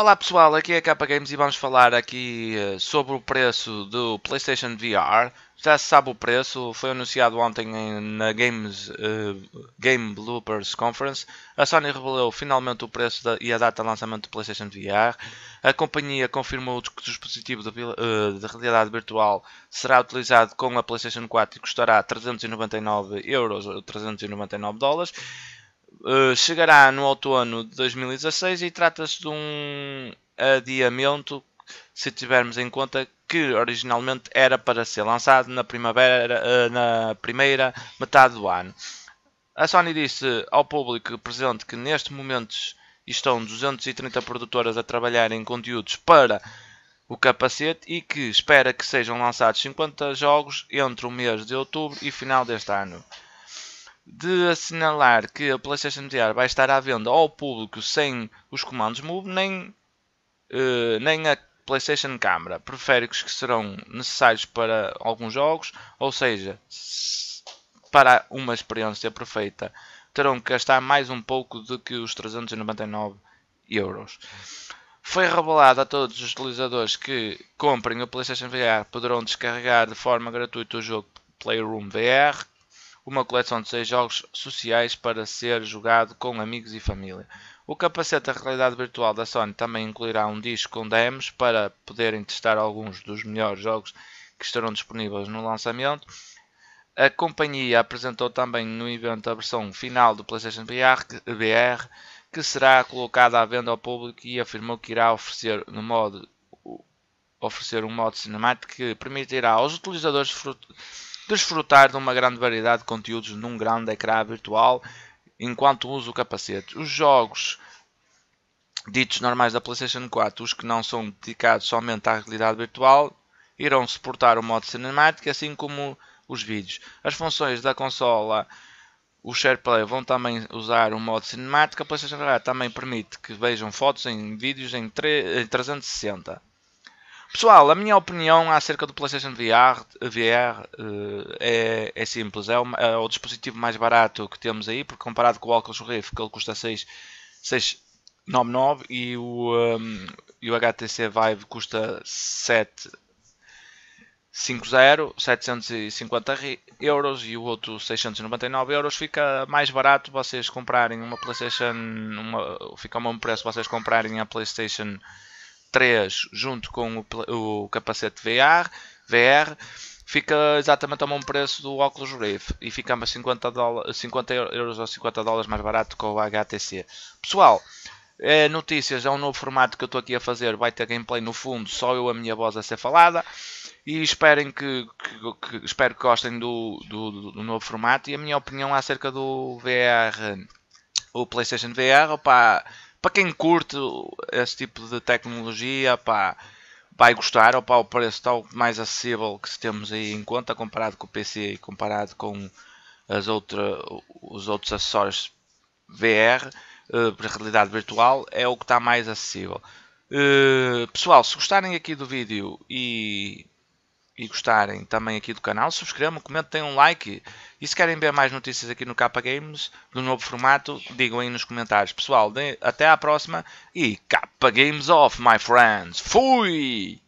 Olá pessoal, aqui é a Capa Games e vamos falar aqui eh, sobre o preço do PlayStation VR. Já se sabe o preço, foi anunciado ontem na Games, uh, Game Bloopers Conference. A Sony revelou finalmente o preço da, e a data de lançamento do PlayStation VR. A companhia confirmou que o dispositivo de, uh, de realidade virtual será utilizado com a PlayStation 4 e custará 399 euros ou 399 dólares. Eh, chegará no outono de 2016 e trata-se de um adiamento se tivermos em conta que originalmente era para ser lançado na, primavera, uh, na primeira metade do ano. A Sony disse ao público presente que neste momento estão 230 produtoras a trabalhar em conteúdos para o capacete e que espera que sejam lançados 50 jogos entre o mês de outubro e final deste ano de assinalar que a PlayStation VR vai estar à venda ao público sem os comandos Move, nem, uh, nem a PlayStation Camera, periféricos que serão necessários para alguns jogos, ou seja, para uma experiência perfeita, terão que gastar mais um pouco do que os 399 euros. Foi revelado a todos os utilizadores que comprem o PlayStation VR poderão descarregar de forma gratuita o jogo Playroom VR, uma coleção de seis jogos sociais para ser jogado com amigos e família. O capacete da realidade virtual da Sony também incluirá um disco com demos para poderem testar alguns dos melhores jogos que estarão disponíveis no lançamento. A companhia apresentou também no evento a versão final do PlayStation VR, que será colocada à venda ao público e afirmou que irá oferecer no modo oferecer um modo cinemático que permitirá aos utilizadores desfrutar de uma grande variedade de conteúdos num grande ecrã virtual enquanto uso o capacete. Os jogos ditos normais da PlayStation 4, os que não são dedicados somente à realidade virtual, irão suportar o modo cinemático, assim como os vídeos. As funções da consola, o SharePlay vão também usar o modo cinemático. A PlayStation 4 também permite que vejam fotos em vídeos em 360. Pessoal, a minha opinião acerca do PlayStation VR, VR uh, eh, é, é, simples. É o, é o, dispositivo mais barato que temos aí, porque comparado com o Oculus Rift, que ele custa 6, 699 e o, um, ehm, e o HTC Vive custa 750 750 euros e o outro 699 euros fica mais barato vocês comprarem uma PlayStation, uma, fica ao mesmo preço vocês comprarem a PlayStation 3 junto com o, o capacete VR, VR fica exatamente ao mesmo preço do óculos Rift e ficamos a 50, 50 euros ou 50 dólares mais barato com o HTC. Pessoal, é, notícias é um novo formato que eu estou aqui a fazer, vai ter gameplay no fundo, só eu a minha voz a ser falada e esperem que, que, que espero que gostem do, do, do, novo formato e a minha opinião acerca do VR, o PlayStation VR, opa, para quem curte esse tipo de tecnologia, pá, vai gostar, opa, o preço tal tá mais acessível que temos aí em conta comparado com o PC e comparado com as outra, os outros acessórios VR uh, eh, para realidade virtual é o que está mais acessível. Uh, pessoal, se gostarem aqui do vídeo e e gostarem também aqui do canal, subscrevam, comentem, um like. E se querem ver mais notícias aqui no Capa Games, do novo formato, digam aí nos comentários. Pessoal, até à próxima e Capa Games off, my friends. Fui!